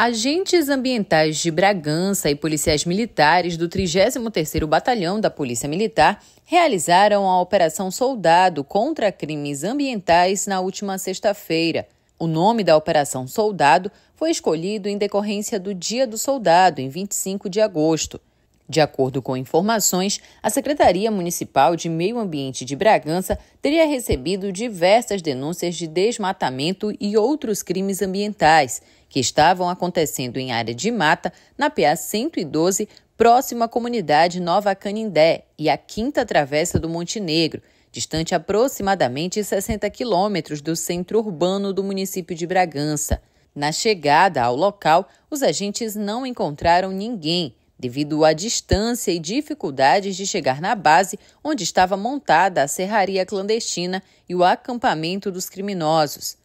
Agentes ambientais de Bragança e policiais militares do 33º Batalhão da Polícia Militar realizaram a Operação Soldado contra crimes ambientais na última sexta-feira. O nome da Operação Soldado foi escolhido em decorrência do Dia do Soldado, em 25 de agosto. De acordo com informações, a Secretaria Municipal de Meio Ambiente de Bragança teria recebido diversas denúncias de desmatamento e outros crimes ambientais que estavam acontecendo em área de mata na PA 112, próximo à comunidade Nova Canindé e à Quinta Travessa do Montenegro, distante aproximadamente 60 quilômetros do centro urbano do município de Bragança. Na chegada ao local, os agentes não encontraram ninguém devido à distância e dificuldades de chegar na base onde estava montada a serraria clandestina e o acampamento dos criminosos.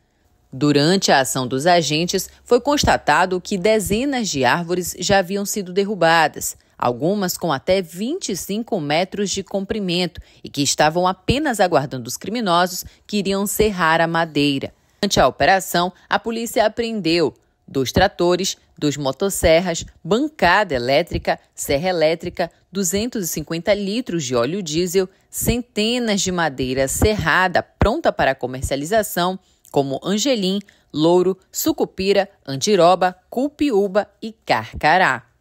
Durante a ação dos agentes, foi constatado que dezenas de árvores já haviam sido derrubadas, algumas com até 25 metros de comprimento e que estavam apenas aguardando os criminosos que iriam serrar a madeira. Durante a operação, a polícia apreendeu dos tratores, dos motosserras, bancada elétrica, serra elétrica, 250 litros de óleo diesel, centenas de madeira serrada pronta para comercialização, como angelim, louro, sucupira, andiroba, cupiúba e carcará.